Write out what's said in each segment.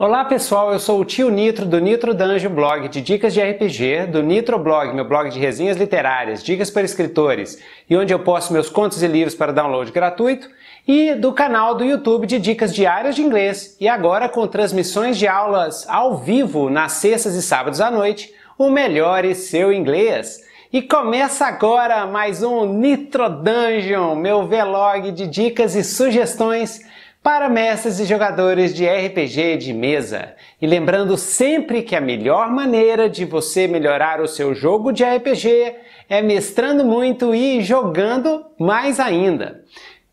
Olá pessoal, eu sou o tio Nitro do Nitro Dungeon blog de dicas de RPG, do Nitro Blog, meu blog de resenhas literárias, dicas para escritores e onde eu posto meus contos e livros para download gratuito, e do canal do YouTube de dicas diárias de inglês e agora com transmissões de aulas ao vivo nas sextas e sábados à noite, o e é Seu Inglês. E começa agora mais um Nitro Dungeon, meu vlog de dicas e sugestões para mestres e jogadores de RPG de mesa. E lembrando sempre que a melhor maneira de você melhorar o seu jogo de RPG é mestrando muito e jogando mais ainda.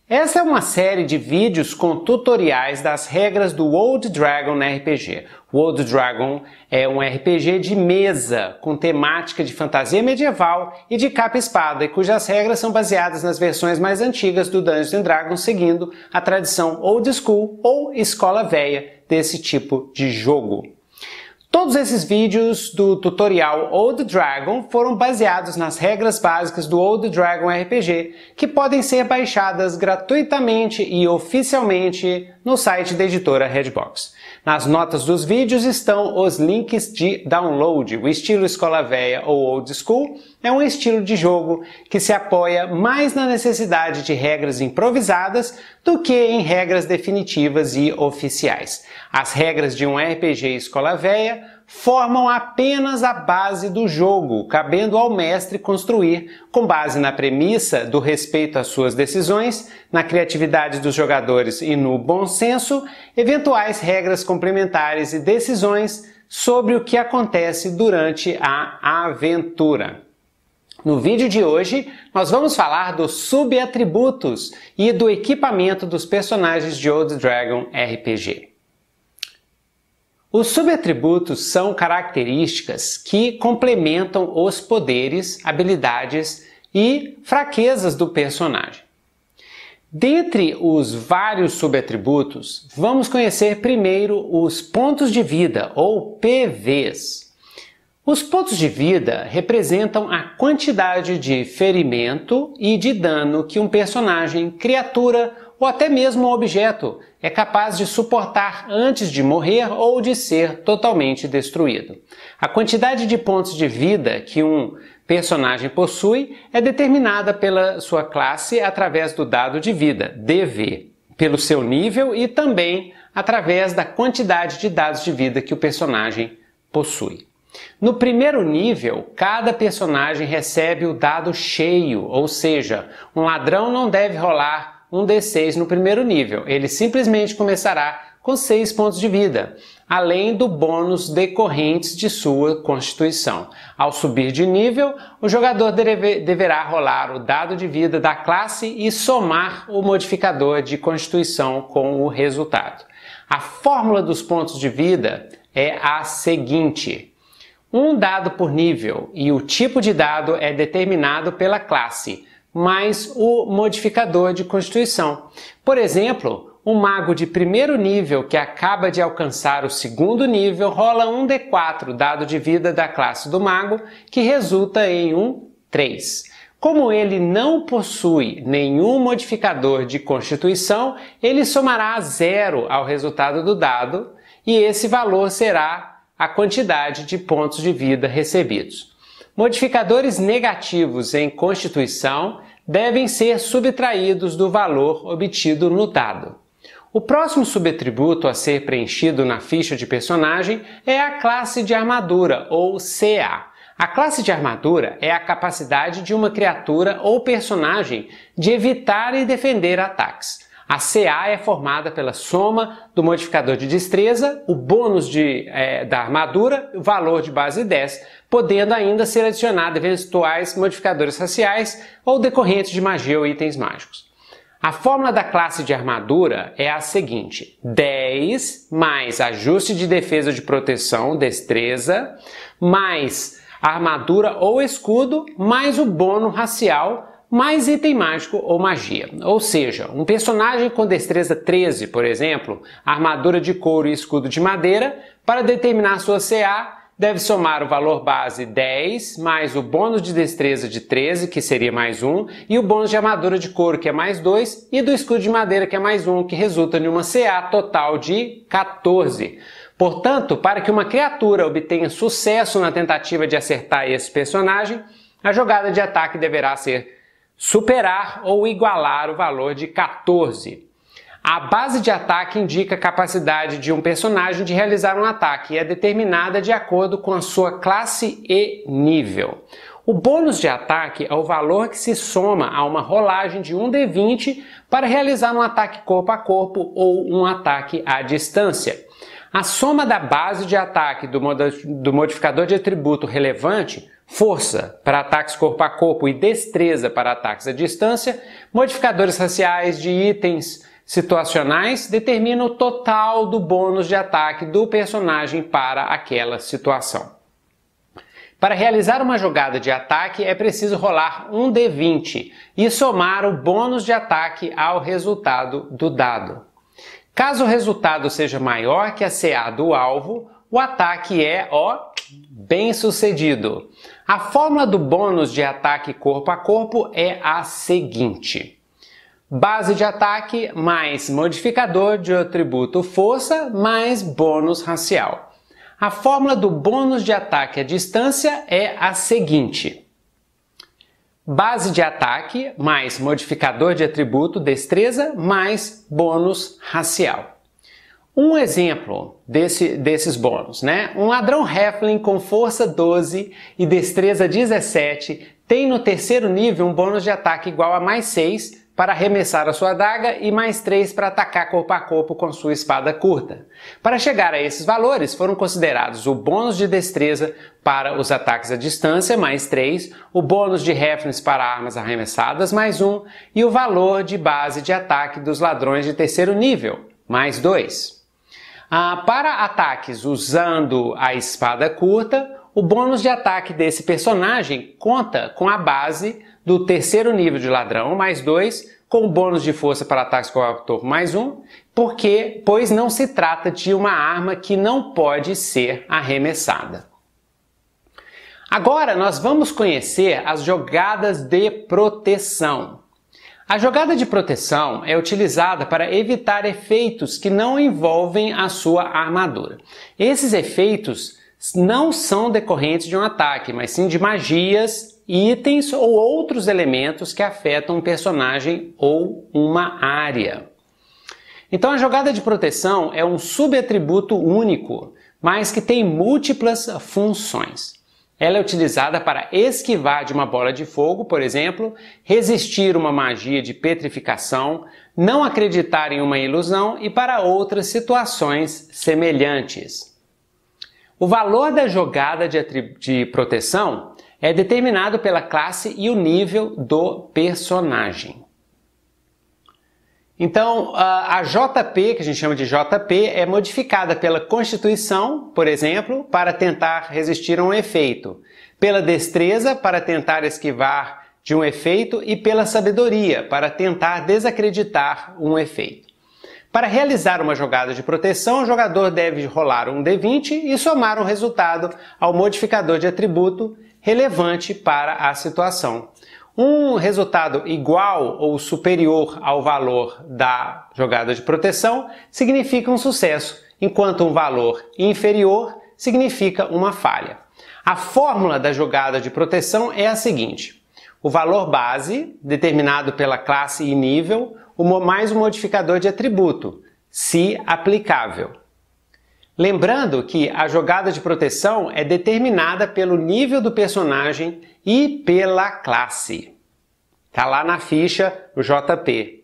Essa é uma série de vídeos com tutoriais das regras do Old Dragon RPG. O Old Dragon é um RPG de mesa com temática de fantasia medieval e de capa-espada, e cujas regras são baseadas nas versões mais antigas do Dungeons Dragons, seguindo a tradição old school ou escola velha desse tipo de jogo. Todos esses vídeos do tutorial Old Dragon foram baseados nas regras básicas do Old Dragon RPG, que podem ser baixadas gratuitamente e oficialmente no site da editora Redbox. Nas notas dos vídeos estão os links de download. O estilo escola velha ou old school é um estilo de jogo que se apoia mais na necessidade de regras improvisadas do que em regras definitivas e oficiais. As regras de um RPG escola velha formam apenas a base do jogo, cabendo ao mestre construir, com base na premissa do respeito às suas decisões, na criatividade dos jogadores e no bom senso, eventuais regras complementares e decisões sobre o que acontece durante a aventura. No vídeo de hoje, nós vamos falar dos subatributos e do equipamento dos personagens de Old Dragon RPG. Os subatributos são características que complementam os poderes, habilidades e fraquezas do personagem. Dentre os vários subatributos, vamos conhecer primeiro os pontos de vida ou PVs. Os pontos de vida representam a quantidade de ferimento e de dano que um personagem, criatura ou até mesmo um objeto é capaz de suportar antes de morrer ou de ser totalmente destruído. A quantidade de pontos de vida que um personagem possui é determinada pela sua classe através do dado de vida, DV, pelo seu nível e também através da quantidade de dados de vida que o personagem possui. No primeiro nível, cada personagem recebe o dado cheio, ou seja, um ladrão não deve rolar um D6 no primeiro nível. Ele simplesmente começará com 6 pontos de vida, além do bônus decorrentes de sua constituição. Ao subir de nível, o jogador deve, deverá rolar o dado de vida da classe e somar o modificador de constituição com o resultado. A fórmula dos pontos de vida é a seguinte: um dado por nível e o tipo de dado é determinado pela classe mais o modificador de constituição. Por exemplo, um mago de primeiro nível que acaba de alcançar o segundo nível rola um D4, dado de vida da classe do mago, que resulta em um 3. Como ele não possui nenhum modificador de constituição, ele somará zero ao resultado do dado e esse valor será a quantidade de pontos de vida recebidos. Modificadores negativos em constituição devem ser subtraídos do valor obtido no dado. O próximo subtributo a ser preenchido na ficha de personagem é a classe de armadura, ou CA. A classe de armadura é a capacidade de uma criatura ou personagem de evitar e defender ataques. A CA é formada pela soma do modificador de destreza, o bônus de, é, da armadura, o valor de base 10, podendo ainda ser adicionada eventuais modificadores raciais ou decorrentes de magia ou itens mágicos. A fórmula da classe de armadura é a seguinte: 10 mais ajuste de defesa de proteção, destreza, mais armadura ou escudo, mais o bônus racial, mais item mágico ou magia. Ou seja, um personagem com destreza 13, por exemplo, armadura de couro e escudo de madeira, para determinar sua CA, deve somar o valor base 10 mais o bônus de destreza de 13, que seria mais 1, e o bônus de armadura de couro, que é mais 2, e do escudo de madeira, que é mais 1, que resulta em uma CA total de 14. Portanto, para que uma criatura obtenha sucesso na tentativa de acertar esse personagem, a jogada de ataque deverá ser superar ou igualar o valor de 14. A base de ataque indica a capacidade de um personagem de realizar um ataque e é determinada de acordo com a sua classe e nível. O bônus de ataque é o valor que se soma a uma rolagem de 1d20 para realizar um ataque corpo a corpo ou um ataque à distância. A soma da base de ataque do modificador de atributo relevante, força para ataques corpo a corpo e destreza para ataques à distância, modificadores raciais de itens, situacionais determina o total do bônus de ataque do personagem para aquela situação. Para realizar uma jogada de ataque é preciso rolar um D20 e somar o bônus de ataque ao resultado do dado. Caso o resultado seja maior que a CA do alvo, o ataque é, ó, bem sucedido. A fórmula do bônus de ataque corpo a corpo é a seguinte: Base de ataque mais modificador de atributo força mais bônus racial. A fórmula do bônus de ataque à distância é a seguinte: base de ataque mais modificador de atributo destreza mais bônus racial. Um exemplo desse, desses bônus, né? Um ladrão Heflin com força 12 e destreza 17 tem no terceiro nível um bônus de ataque igual a mais 6 para arremessar a sua adaga e mais 3 para atacar corpo a corpo com sua espada curta. Para chegar a esses valores, foram considerados o bônus de destreza para os ataques à distância, mais 3, o bônus de reference para armas arremessadas, mais 1, e o valor de base de ataque dos ladrões de terceiro nível, mais 2. Ah, para ataques usando a espada curta, o bônus de ataque desse personagem conta com a base do terceiro nível de ladrão, mais dois, com bônus de força para ataques com o autor, mais um, porque, pois não se trata de uma arma que não pode ser arremessada. Agora nós vamos conhecer as jogadas de proteção. A jogada de proteção é utilizada para evitar efeitos que não envolvem a sua armadura. Esses efeitos não são decorrentes de um ataque, mas sim de magias itens ou outros elementos que afetam um personagem ou uma área. Então a jogada de proteção é um subatributo único, mas que tem múltiplas funções. Ela é utilizada para esquivar de uma bola de fogo, por exemplo, resistir uma magia de petrificação, não acreditar em uma ilusão e para outras situações semelhantes. O valor da jogada de, de proteção é determinado pela classe e o nível do personagem. Então, a JP, que a gente chama de JP, é modificada pela constituição, por exemplo, para tentar resistir a um efeito, pela destreza, para tentar esquivar de um efeito, e pela sabedoria, para tentar desacreditar um efeito. Para realizar uma jogada de proteção, o jogador deve rolar um D20 e somar um resultado ao modificador de atributo relevante para a situação. Um resultado igual ou superior ao valor da jogada de proteção significa um sucesso, enquanto um valor inferior significa uma falha. A fórmula da jogada de proteção é a seguinte: o valor base, determinado pela classe e nível, mais o modificador de atributo, se aplicável. Lembrando que a jogada de proteção é determinada pelo nível do personagem e pela classe. Está lá na ficha o JP.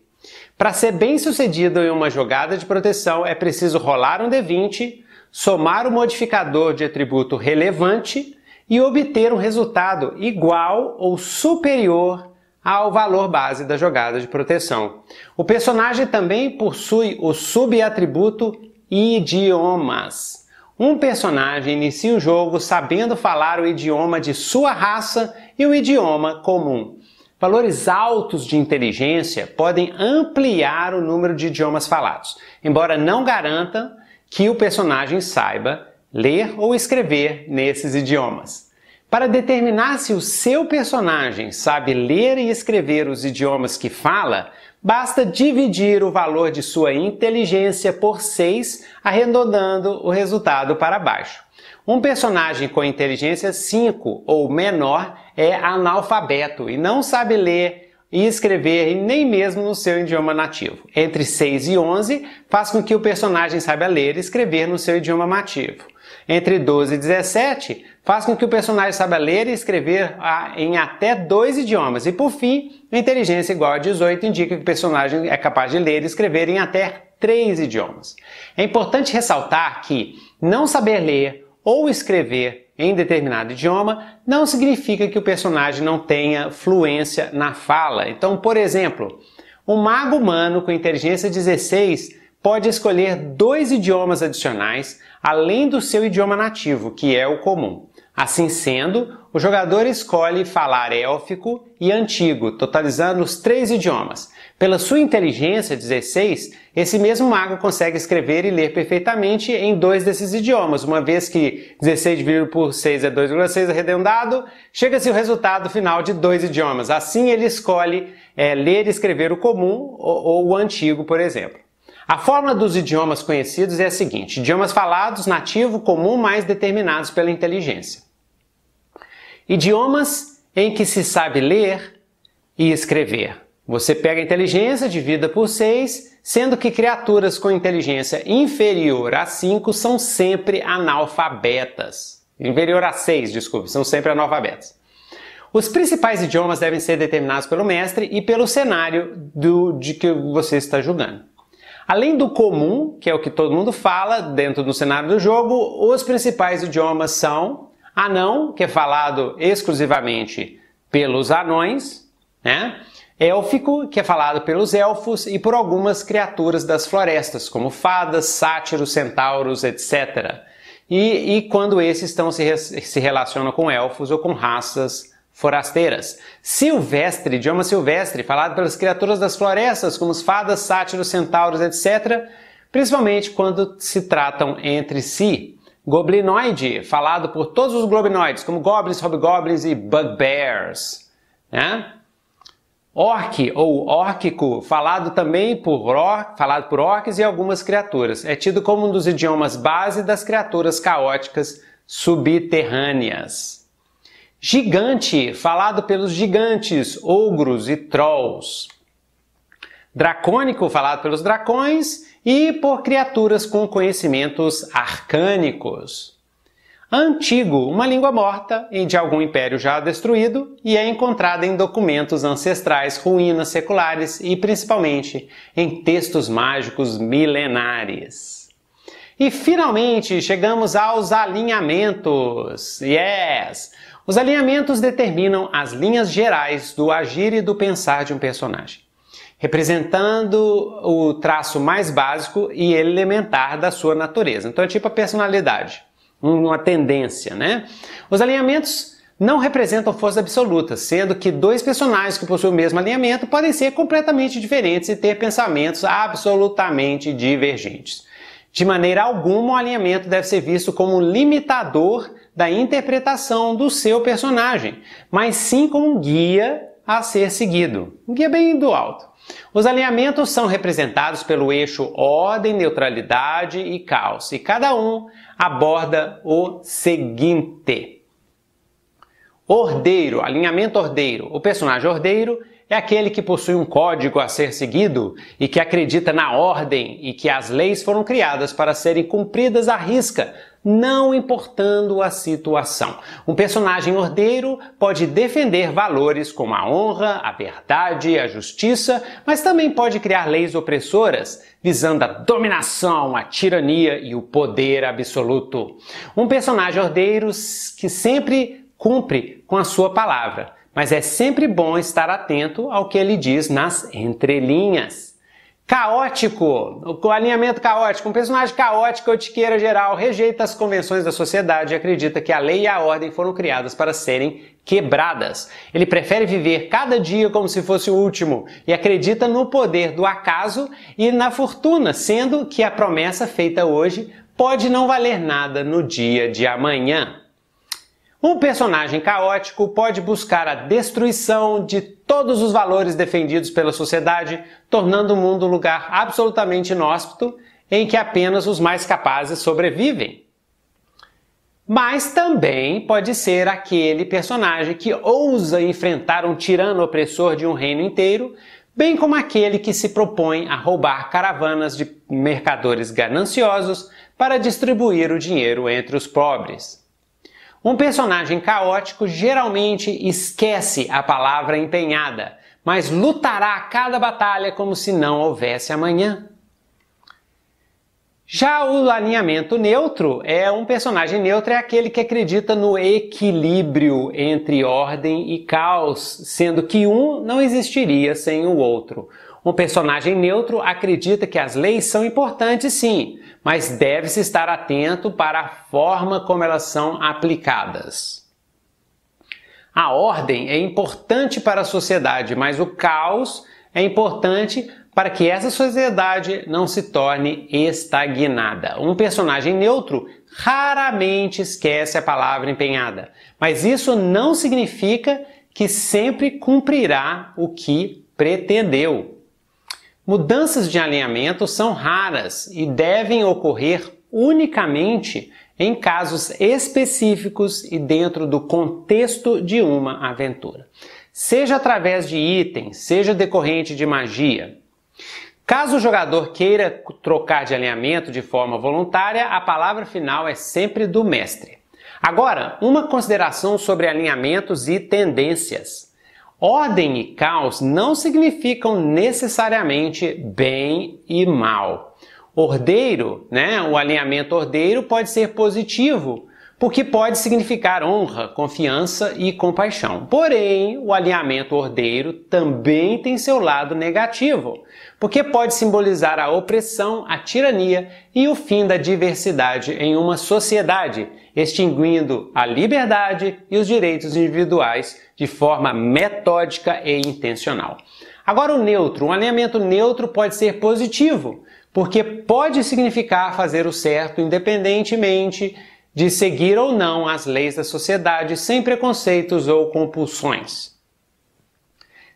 Para ser bem sucedido em uma jogada de proteção é preciso rolar um D20, somar o modificador de atributo relevante e obter um resultado igual ou superior ao valor base da jogada de proteção. O personagem também possui o subatributo Idiomas. Um personagem inicia o jogo sabendo falar o idioma de sua raça e o idioma comum. Valores altos de inteligência podem ampliar o número de idiomas falados, embora não garanta que o personagem saiba ler ou escrever nesses idiomas. Para determinar se o seu personagem sabe ler e escrever os idiomas que fala, Basta dividir o valor de sua inteligência por 6, arredondando o resultado para baixo. Um personagem com inteligência 5 ou menor é analfabeto e não sabe ler e escrever nem mesmo no seu idioma nativo. Entre 6 e 11 faz com que o personagem saiba ler e escrever no seu idioma nativo entre 12 e 17 faz com que o personagem saiba ler e escrever ah, em até dois idiomas. E por fim, inteligência igual a 18 indica que o personagem é capaz de ler e escrever em até três idiomas. É importante ressaltar que não saber ler ou escrever em determinado idioma não significa que o personagem não tenha fluência na fala. Então, por exemplo, um mago humano com inteligência 16 pode escolher dois idiomas adicionais, além do seu idioma nativo, que é o comum. Assim sendo, o jogador escolhe falar élfico e antigo, totalizando os três idiomas. Pela sua inteligência 16, esse mesmo mago consegue escrever e ler perfeitamente em dois desses idiomas, uma vez que 16 dividido por 6 é 2,6 é arredondado, chega-se o resultado final de dois idiomas. Assim ele escolhe é, ler e escrever o comum ou, ou o antigo, por exemplo. A fórmula dos idiomas conhecidos é a seguinte: idiomas falados, nativo, comum, mais determinados pela inteligência. Idiomas em que se sabe ler e escrever. Você pega a inteligência, divida por 6, sendo que criaturas com inteligência inferior a 5 são sempre analfabetas. Inferior a 6, desculpe, são sempre analfabetas. Os principais idiomas devem ser determinados pelo mestre e pelo cenário do, de que você está julgando. Além do comum, que é o que todo mundo fala dentro do cenário do jogo, os principais idiomas são anão, que é falado exclusivamente pelos anões, né? élfico, que é falado pelos elfos e por algumas criaturas das florestas, como fadas, sátiros, centauros, etc. E, e quando esses estão se, se relacionam com elfos ou com raças forasteiras. Silvestre, idioma silvestre, falado pelas criaturas das florestas, como os fadas, sátiros, centauros, etc., principalmente quando se tratam entre si. Goblinoide, falado por todos os goblinoides, como goblins, hobgoblins e bugbears. Né? Orc ou órquico, falado também por or, falado por orcs e algumas criaturas. É tido como um dos idiomas base das criaturas caóticas subterrâneas. Gigante, falado pelos gigantes, ogros e trolls. Dracônico, falado pelos dracões. E por criaturas com conhecimentos arcânicos. Antigo, uma língua morta e de algum império já destruído, e é encontrada em documentos ancestrais, ruínas seculares e principalmente em textos mágicos milenares. E finalmente chegamos aos alinhamentos. Yes! Os alinhamentos determinam as linhas gerais do agir e do pensar de um personagem, representando o traço mais básico e elementar da sua natureza. Então é tipo a personalidade, uma tendência, né? Os alinhamentos não representam forças absolutas, sendo que dois personagens que possuem o mesmo alinhamento podem ser completamente diferentes e ter pensamentos absolutamente divergentes. De maneira alguma, o alinhamento deve ser visto como um limitador da interpretação do seu personagem, mas sim como um guia a ser seguido. Um guia bem do alto. Os alinhamentos são representados pelo eixo ordem, neutralidade e caos, e cada um aborda o seguinte: Ordeiro, alinhamento ordeiro. O personagem ordeiro é aquele que possui um código a ser seguido e que acredita na ordem e que as leis foram criadas para serem cumpridas à risca, não importando a situação. Um personagem ordeiro pode defender valores como a honra, a verdade, a justiça, mas também pode criar leis opressoras, visando a dominação, a tirania e o poder absoluto. Um personagem ordeiro que sempre cumpre com a sua palavra mas é sempre bom estar atento ao que ele diz nas entrelinhas. Caótico, o alinhamento caótico, um personagem caótico, otiqueira geral, rejeita as convenções da sociedade e acredita que a lei e a ordem foram criadas para serem quebradas. Ele prefere viver cada dia como se fosse o último e acredita no poder do acaso e na fortuna, sendo que a promessa feita hoje pode não valer nada no dia de amanhã. Um personagem caótico pode buscar a destruição de todos os valores defendidos pela sociedade, tornando o mundo um lugar absolutamente inóspito em que apenas os mais capazes sobrevivem. Mas também pode ser aquele personagem que ousa enfrentar um tirano opressor de um reino inteiro, bem como aquele que se propõe a roubar caravanas de mercadores gananciosos para distribuir o dinheiro entre os pobres. Um personagem caótico geralmente esquece a palavra empenhada, mas lutará cada batalha como se não houvesse amanhã. Já o alinhamento neutro é um personagem neutro, é aquele que acredita no equilíbrio entre ordem e caos, sendo que um não existiria sem o outro. Um personagem neutro acredita que as leis são importantes sim, mas deve-se estar atento para a forma como elas são aplicadas. A ordem é importante para a sociedade, mas o caos é importante para que essa sociedade não se torne estagnada. Um personagem neutro raramente esquece a palavra empenhada, mas isso não significa que sempre cumprirá o que pretendeu. Mudanças de alinhamento são raras e devem ocorrer unicamente em casos específicos e dentro do contexto de uma aventura, seja através de itens, seja decorrente de magia. Caso o jogador queira trocar de alinhamento de forma voluntária, a palavra final é sempre do mestre. Agora, uma consideração sobre alinhamentos e tendências. Ordem e caos não significam necessariamente bem e mal. Ordeiro, né, o alinhamento ordeiro pode ser positivo, porque pode significar honra, confiança e compaixão. Porém, o alinhamento ordeiro também tem seu lado negativo, porque pode simbolizar a opressão, a tirania e o fim da diversidade em uma sociedade, extinguindo a liberdade e os direitos individuais de forma metódica e intencional. Agora, o neutro, um alinhamento neutro pode ser positivo, porque pode significar fazer o certo independentemente de seguir ou não as leis da sociedade sem preconceitos ou compulsões.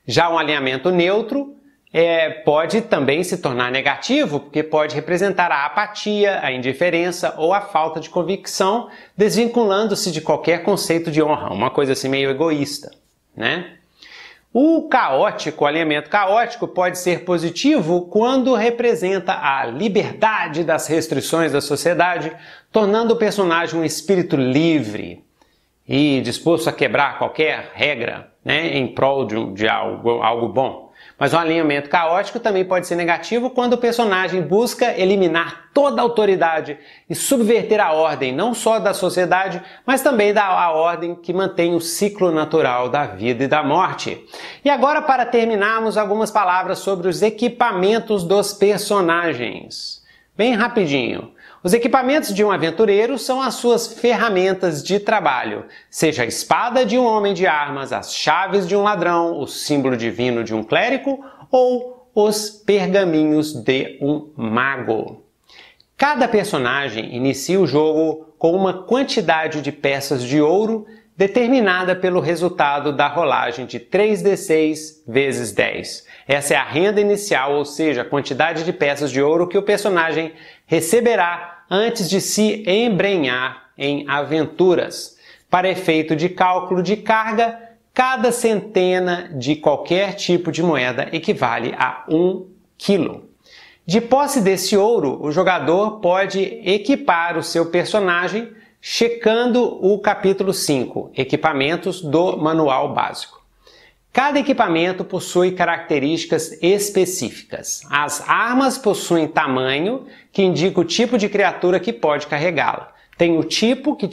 Já um alinhamento neutro é, pode também se tornar negativo, porque pode representar a apatia, a indiferença ou a falta de convicção, desvinculando-se de qualquer conceito de honra, uma coisa assim meio egoísta, né? O caótico, o alinhamento caótico, pode ser positivo quando representa a liberdade das restrições da sociedade, tornando o personagem um espírito livre e disposto a quebrar qualquer regra né, em prol de, de algo, algo bom. Mas um alinhamento caótico também pode ser negativo quando o personagem busca eliminar toda a autoridade e subverter a ordem, não só da sociedade, mas também da ordem que mantém o ciclo natural da vida e da morte. E agora, para terminarmos, algumas palavras sobre os equipamentos dos personagens. Bem rapidinho. Os equipamentos de um aventureiro são as suas ferramentas de trabalho, seja a espada de um homem de armas, as chaves de um ladrão, o símbolo divino de um clérigo ou os pergaminhos de um mago. Cada personagem inicia o jogo com uma quantidade de peças de ouro determinada pelo resultado da rolagem de 3d6 vezes 10. Essa é a renda inicial, ou seja, a quantidade de peças de ouro que o personagem receberá antes de se embrenhar em aventuras. Para efeito de cálculo de carga, cada centena de qualquer tipo de moeda equivale a um quilo. De posse desse ouro, o jogador pode equipar o seu personagem checando o capítulo 5, Equipamentos do Manual Básico. Cada equipamento possui características específicas. As armas possuem tamanho, que indica o tipo de criatura que pode carregá-la. Tem o tipo, que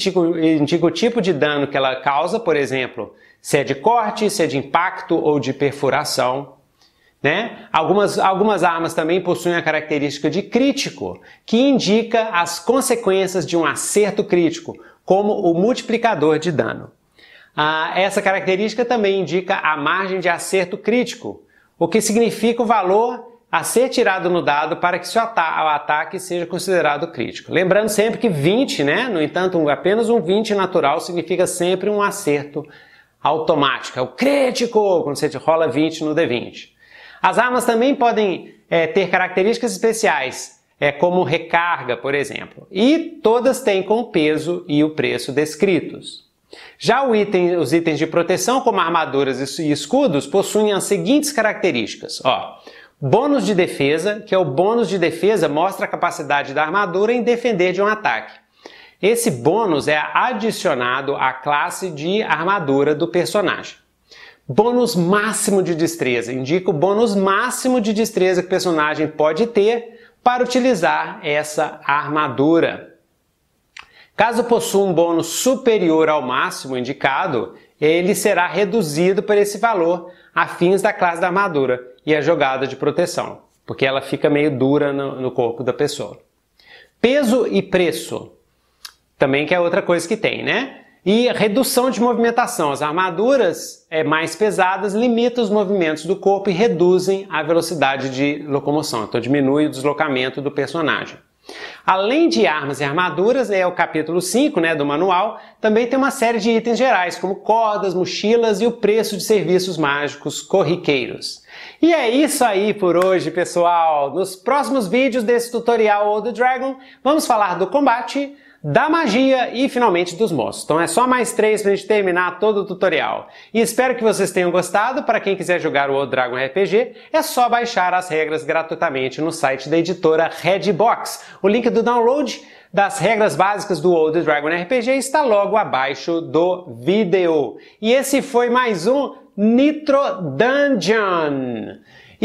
indica o tipo de dano que ela causa, por exemplo, se é de corte, se é de impacto ou de perfuração. Né? Algumas, algumas armas também possuem a característica de crítico, que indica as consequências de um acerto crítico, como o multiplicador de dano. Ah, essa característica também indica a margem de acerto crítico, o que significa o valor a ser tirado no dado para que seu ata o ataque seja considerado crítico. Lembrando sempre que 20, né? No entanto, apenas um 20 natural significa sempre um acerto automático. É o crítico quando você rola 20 no D20. As armas também podem é, ter características especiais, é, como recarga, por exemplo. E todas têm com o peso e o preço descritos. Já item, os itens de proteção, como armaduras e escudos, possuem as seguintes características. Ó, bônus de defesa, que é o bônus de defesa, mostra a capacidade da armadura em defender de um ataque. Esse bônus é adicionado à classe de armadura do personagem. Bônus máximo de destreza indica o bônus máximo de destreza que o personagem pode ter para utilizar essa armadura. Caso possua um bônus superior ao máximo indicado, ele será reduzido para esse valor a fins da classe da armadura e a jogada de proteção, porque ela fica meio dura no, no corpo da pessoa. Peso e preço, também que é outra coisa que tem, né? E redução de movimentação. As armaduras é, mais pesadas limitam os movimentos do corpo e reduzem a velocidade de locomoção, então diminui o deslocamento do personagem. Além de armas e armaduras, né, é o capítulo 5 né, do manual, também tem uma série de itens gerais, como cordas, mochilas e o preço de serviços mágicos corriqueiros. E é isso aí por hoje, pessoal! Nos próximos vídeos desse tutorial ou do Dragon, vamos falar do combate, da magia e finalmente dos moços. Então é só mais três para a gente terminar todo o tutorial. E espero que vocês tenham gostado. Para quem quiser jogar o Dragon RPG, é só baixar as regras gratuitamente no site da editora Redbox. O link do download das regras básicas do Old Dragon RPG está logo abaixo do vídeo. E esse foi mais um Nitro Dungeon.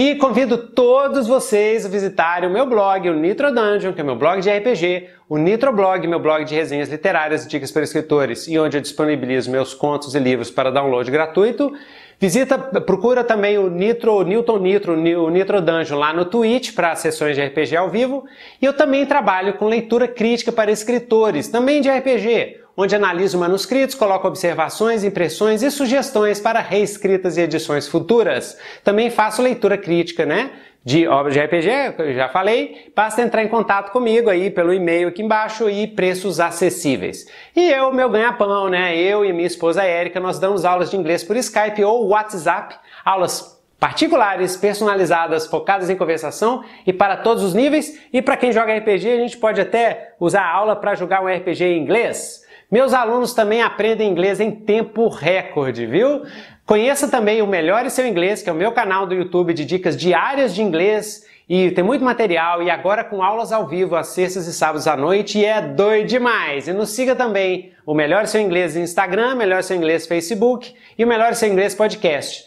E convido todos vocês a visitarem o meu blog, o Nitro Dungeon, que é meu blog de RPG, o Nitroblog, meu blog de resenhas literárias e dicas para escritores, e onde eu disponibilizo meus contos e livros para download gratuito. Visita, procura também o Nitro, o Newton Nitro, o Nitro Dungeon lá no Twitch para sessões de RPG ao vivo. E eu também trabalho com leitura crítica para escritores, também de RPG onde analiso manuscritos, coloco observações, impressões e sugestões para reescritas e edições futuras. Também faço leitura crítica, né? De obras de RPG, Eu já falei, basta entrar em contato comigo aí pelo e-mail aqui embaixo e preços acessíveis. E eu, meu ganha-pão, né? Eu e minha esposa Érica, nós damos aulas de inglês por Skype ou WhatsApp, aulas particulares, personalizadas, focadas em conversação e para todos os níveis. E para quem joga RPG, a gente pode até usar a aula para jogar um RPG em inglês. Meus alunos também aprendem inglês em tempo recorde, viu? Conheça também o Melhore Seu Inglês, que é o meu canal do YouTube de dicas diárias de inglês e tem muito material e agora com aulas ao vivo às sextas e sábados à noite e é doido demais. E nos siga também o Melhor Seu Inglês Instagram, Melhor Seu Inglês Facebook e o Melhor Seu Inglês Podcast.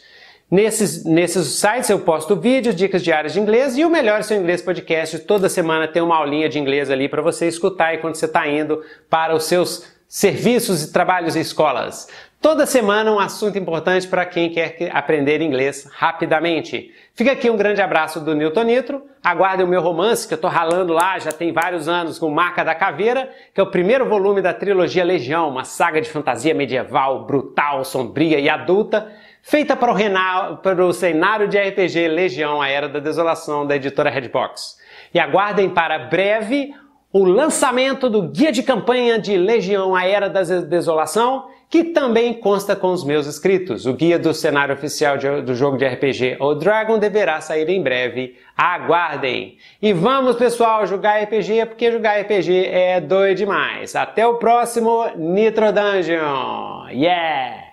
Nesses, nesses sites eu posto vídeos, dicas diárias de inglês e o Melhor Seu Inglês Podcast. Toda semana tem uma aulinha de inglês ali para você escutar enquanto você está indo para os seus Serviços e trabalhos em escolas. Toda semana um assunto importante para quem quer aprender inglês rapidamente. Fica aqui um grande abraço do Newton Nitro. Aguardem o meu romance que eu estou ralando lá já tem vários anos com Marca da Caveira, que é o primeiro volume da trilogia Legião, uma saga de fantasia medieval, brutal, sombria e adulta, feita para o, renal, para o cenário de RPG Legião, a Era da Desolação, da editora Redbox. E aguardem para breve o lançamento do guia de campanha de Legião A Era da Desolação, que também consta com os meus escritos. O guia do cenário oficial de, do jogo de RPG O Dragon deverá sair em breve. Aguardem! E vamos, pessoal, jogar RPG porque jogar RPG é doido demais. Até o próximo Nitro Dungeon! Yeah!